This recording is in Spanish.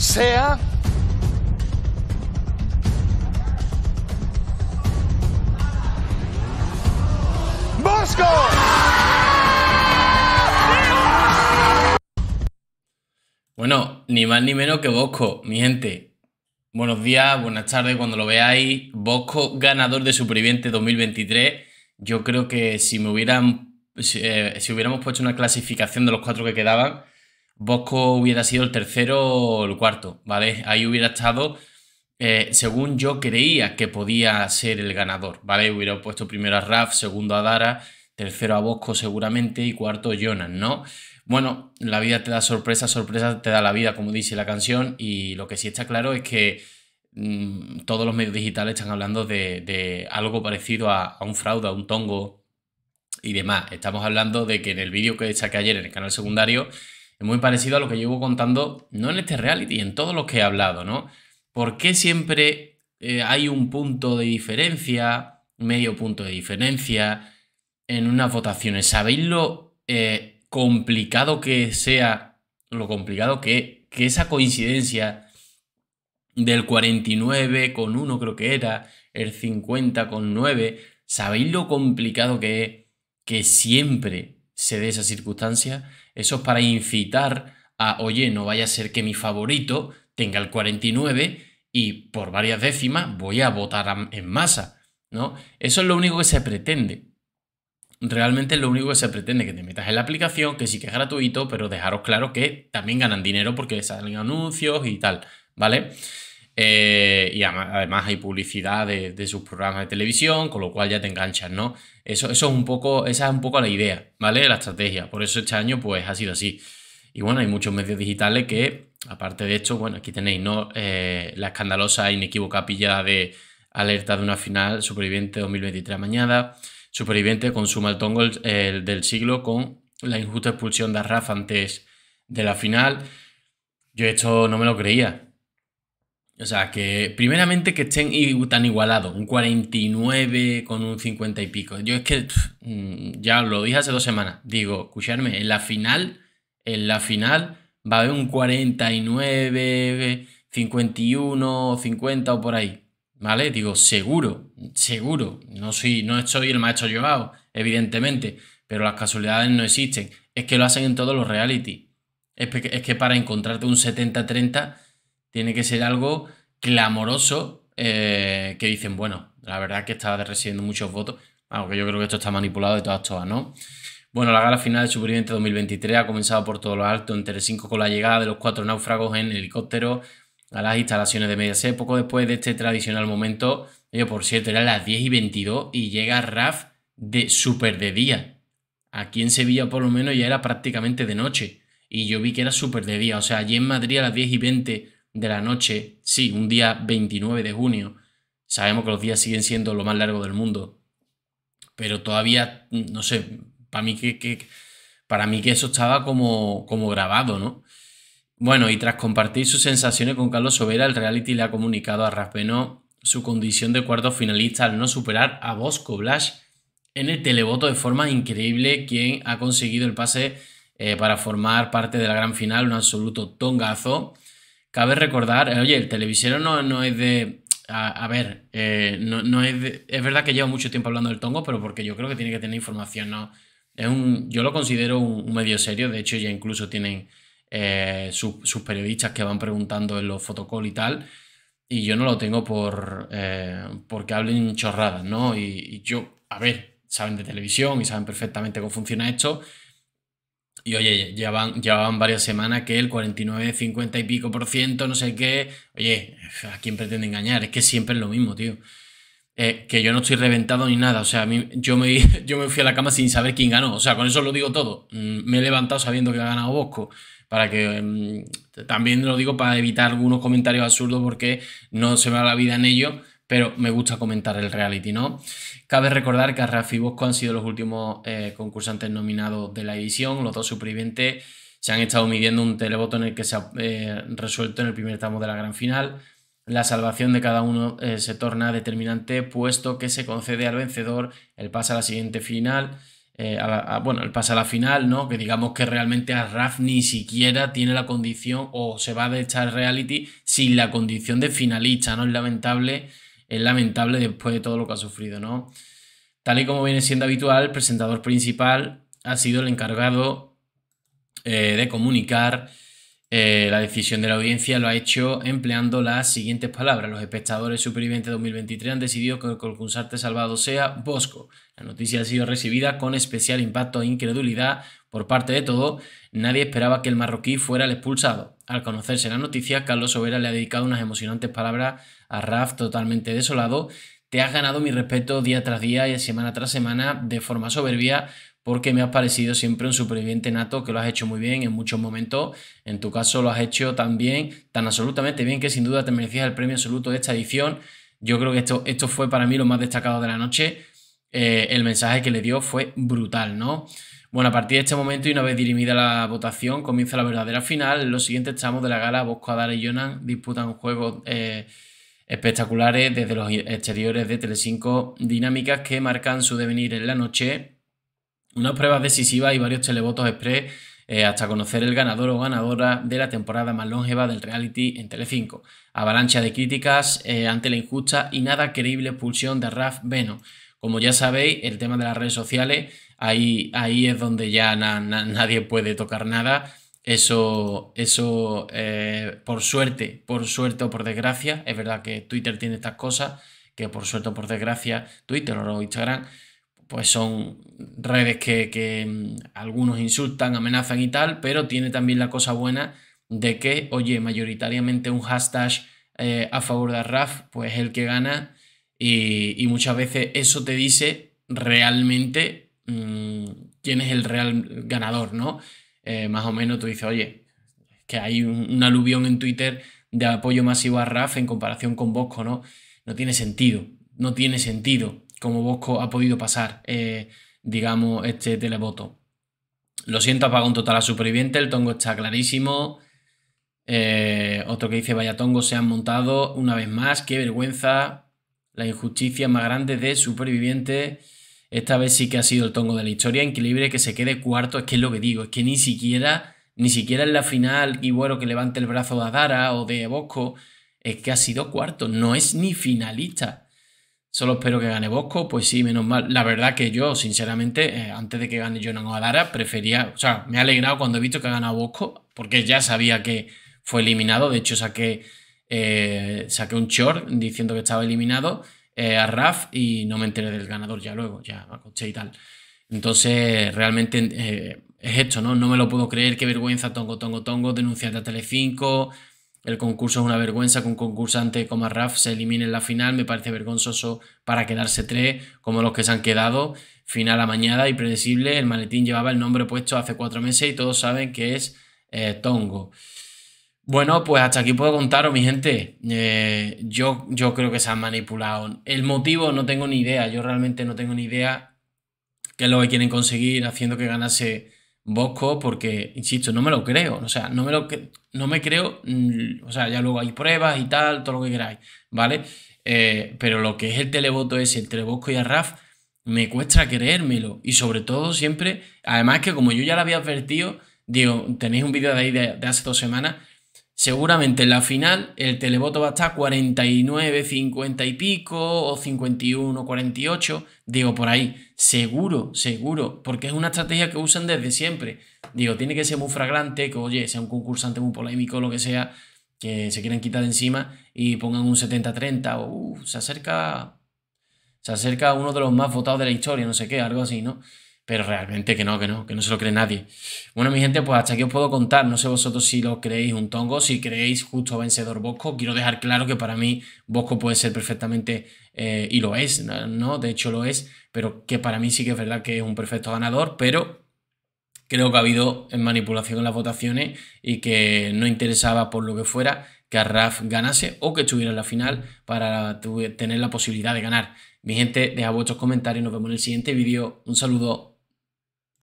sea Bosco. Bueno, ni más ni menos que Bosco, mi gente. Buenos días, buenas tardes, cuando lo veáis. Bosco, ganador de Superviviente 2023. Yo creo que si me hubieran. Eh, hubiéramos puesto una clasificación de los cuatro que quedaban, Bosco hubiera sido el tercero o el cuarto, ¿vale? Ahí hubiera estado, eh, según yo creía que podía ser el ganador, ¿vale? Hubiera puesto primero a Raf, segundo a Dara, tercero a Bosco seguramente y cuarto a Jonas, ¿no? Bueno, la vida te da sorpresa, sorpresa te da la vida, como dice la canción, y lo que sí está claro es que mm, todos los medios digitales están hablando de, algo parecido a, a un fraude, a un tongo y demás. Estamos hablando de que en el vídeo que saqué ayer en el canal secundario, es muy parecido a lo que llevo contando, no en este reality, en todos los que he hablado, ¿no? ¿Por qué siempre eh, hay un punto de diferencia, medio punto de diferencia en unas votaciones? ¿Sabéis lo eh, complicado que sea, lo complicado que, que esa coincidencia del 49 con 1 creo que era, el 50 con 9. ¿Sabéis lo complicado que es que siempre se dé esa circunstancia? Eso es para incitar a, oye, no vaya a ser que mi favorito tenga el 49 y por varias décimas voy a votar en masa, ¿no? Eso es lo único que se pretende. Realmente es lo único que se pretende, que te metas en la aplicación, que sí que es gratuito, pero dejaros claro que también ganan dinero porque salen anuncios y tal, ¿vale? vale eh, y además hay publicidad de, sus programas de televisión, con lo cual ya te enganchas, ¿no? Eso, eso un poco, esa es un poco la idea, ¿vale? La estrategia. Por eso este año pues ha sido así. Y bueno, hay muchos medios digitales que, aparte de esto, bueno, aquí tenéis, ¿no? Eh, la escandalosa e inequívoca pillada de alerta de una final superviviente 2023 mañana. Superviviente consuma el tongo del siglo con la injusta expulsión de Arraf antes de la final. Yo esto no me lo creía. O sea, que primeramente que estén tan igualados, un 49 con un 50 y pico. Yo es que mm, ya lo dije hace dos semanas. Digo, escucharme, en la final, en la final va a haber un 49, 51, 50 o por ahí. ¿Vale? Digo, seguro, seguro. No soy, no el maestro llevado, evidentemente, pero las casualidades no existen. Es que lo hacen en todos los reality. Es, es que para encontrarte un 70-30 tiene que ser algo clamoroso eh, que dicen, bueno, la verdad es que está recibiendo muchos votos, aunque yo creo que esto está manipulado de todas todas, ¿no? Bueno, la gala final de Superviviente 2023 ha comenzado por todo lo alto en 5 con la llegada de los cuatro náufragos en helicóptero a las instalaciones de Mediaset. Poco después de este tradicional momento, yo por cierto, era las 10 y 22 y llega RAF de súper de día. Aquí en Sevilla por lo menos ya era prácticamente de noche y yo vi que era súper de día. O sea, allí en Madrid a las 10 y 20 de la noche, sí, un día 29 de junio, sabemos que los días siguen siendo lo más largo del mundo, pero todavía, no sé, para mí que, para mí que eso estaba como, como grabado, ¿no? Bueno, y tras compartir sus sensaciones con Carlos Sobera, el reality le ha comunicado a Raspeno su condición de cuarto finalista al no superar a Bosco Blash en el televoto de forma increíble, quien ha conseguido el pase eh, para formar parte de la gran final, un absoluto tongazo. Cabe recordar, eh, oye, el televisero no, no es de. A, ver, eh, no, es verdad que llevo mucho tiempo hablando del tongo, pero porque yo creo que tiene que tener información, ¿no? yo lo considero un, medio serio, de hecho, ya incluso tienen eh, sus periodistas que van preguntando en los fotocall y tal. Y yo no lo tengo por porque hablen chorradas, ¿no? Y, y yo, a ver, saben de televisión y saben perfectamente cómo funciona esto y oye, ya van, varias semanas que el 49, 50 y pico por ciento, no sé qué. Oye, ¿a quién pretende engañar? Es que siempre es lo mismo, tío. Eh, que yo no estoy reventado ni nada. O sea, yo, me, yo me fui a la cama sin saber quién ganó. O sea, con eso lo digo todo. Mm, me he levantado sabiendo que ha ganado Bosco. Para que em, también lo digo para evitar algunos comentarios absurdos porque no se me va la vida en ello pero me gusta comentar el reality, ¿no? Cabe recordar que Raf y Bosco han sido los últimos eh, concursantes nominados de la edición, los dos supervivientes se han estado midiendo un televoto en el que se ha eh, resuelto en el primer tramo de la gran final. La salvación de cada uno eh, se torna determinante puesto que se concede al vencedor el paso a la siguiente final, bueno, el paso a la final, ¿no? Que digamos que realmente a Raf ni siquiera tiene la condición o se va a echar reality sin la condición de finalista, ¿no? Es lamentable es lamentable después de todo lo que ha sufrido, ¿no? Tal y como viene siendo habitual, el presentador principal ha sido el encargado eh, de comunicar eh, la decisión de la audiencia lo ha hecho empleando las siguientes palabras. Los espectadores supervivientes 2023 han decidido que el concursante salvado sea Bosco. La noticia ha sido recibida con especial impacto e incredulidad por parte de todos. Nadie esperaba que el marroquí fuera el expulsado. Al conocerse la noticia, Carlos Sobera le ha dedicado unas emocionantes palabras a Raf totalmente desolado. Te has ganado mi respeto día tras día y semana tras semana de forma soberbia porque me has parecido siempre un superviviente nato, que lo has hecho muy bien en muchos momentos. En tu caso lo has hecho tan bien, tan absolutamente bien, que sin duda te merecías el premio absoluto de esta edición. Yo creo que esto, esto fue para mí lo más destacado de la noche. Eh, el mensaje que le dio fue brutal, ¿no? Bueno, a partir de este momento y una vez dirimida la votación, comienza la verdadera final. En los siguientes de la gala, Bosco Adar y Jonan disputan juegos eh, espectaculares desde los exteriores de Telecinco, dinámicas que marcan su devenir en la noche unas pruebas decisivas y varios televotos express eh, hasta conocer el ganador o ganadora de la temporada más longeva del reality en Telecinco. Avalancha de críticas eh, ante la injusta y nada creíble expulsión de Raf Beno. Como ya sabéis, el tema de las redes sociales, ahí, ahí es donde ya nadie puede tocar nada. Eso, eso eh, por suerte, por suerte o por desgracia, es verdad que Twitter tiene estas cosas, que por suerte o por desgracia, Twitter o Instagram pues son redes que, mm, algunos insultan, amenazan y tal, pero tiene también la cosa buena de que, oye, mayoritariamente un hashtag eh, a favor de RAF, pues es el que gana y, muchas veces eso te dice realmente mm, quién es el real ganador, ¿no? Eh, más o menos tú dices, oye, que hay un, aluvión en Twitter de apoyo masivo a RAF en comparación con Bosco, ¿no? No tiene sentido, no tiene sentido como Bosco ha podido pasar, eh, digamos, este televoto. Lo siento, apagó un total a superviviente, el tongo está clarísimo. Eh, otro que dice, vaya tongo, se han montado una vez más, qué vergüenza. La injusticia más grande de superviviente. Esta vez sí que ha sido el tongo de la historia, increíble que se quede cuarto, es que es lo que digo, es que ni siquiera, ni siquiera en la final, y bueno, que levante el brazo de Dara o de Bosco, es que ha sido cuarto, no es ni finalista. Solo espero que gane Bosco, pues sí, menos mal. La verdad que yo, sinceramente, eh, antes de que gane Jonan Alara, prefería, o sea, me ha alegrado cuando he visto que ha ganado Bosco, porque ya sabía que fue eliminado. De hecho, saqué, eh, saqué un short diciendo que estaba eliminado eh, a Raf y no me enteré del ganador ya luego, ya me acosté y tal. Entonces, realmente es esto, ¿no? No me lo puedo creer, qué vergüenza, tongo, tongo, tongo, denunciarte a Telecinco, el concurso es una vergüenza que un concursante como Raf se elimine en la final. Me parece vergonzoso para quedarse tres, como los que se han quedado. Final mañana, y predecible. El maletín llevaba el nombre puesto hace cuatro meses y todos saben que es eh, Tongo. Bueno, pues hasta aquí puedo contaros, mi gente. Eh, yo, yo creo que se han manipulado. El motivo no tengo ni idea. Yo realmente no tengo ni idea qué es lo que quieren conseguir haciendo que ganase Bosco porque, insisto, no me lo creo. O sea, no me, lo, no me creo. Mm, o sea, ya luego hay pruebas y tal, todo lo que queráis, ¿vale? Eh, pero lo que es el televoto ese entre Bosco y Arraf, me cuesta creérmelo. Y sobre todo, siempre, además que como yo ya lo había advertido, digo, tenéis un vídeo de ahí de hace dos semanas Seguramente en la final el televoto va a estar 49, 50 y pico o 51, 48, digo por ahí, seguro, seguro, porque es una estrategia que usan desde siempre. Digo, tiene que ser muy fragrante, que oye, sea un concursante muy polémico, lo que sea, que se quieran quitar encima y pongan un 70-30 o se acerca se acerca uno de los más votados de la historia, no sé qué, algo así, ¿no? Pero realmente que no, que no, que no se lo cree nadie. Bueno, mi gente, pues hasta aquí os puedo contar. No sé vosotros si lo creéis un tongo, si creéis justo vencedor Bosco. Quiero dejar claro que para mí Bosco puede ser perfectamente, eh, y lo es, ¿no? De hecho lo es, pero que para mí sí que es verdad que es un perfecto ganador, pero creo que ha habido manipulación en las votaciones y que no interesaba por lo que fuera que a Raf ganase o que estuviera en la final para tener la posibilidad de ganar. Mi gente, dejad vuestros comentarios, nos vemos en el siguiente vídeo. Un saludo.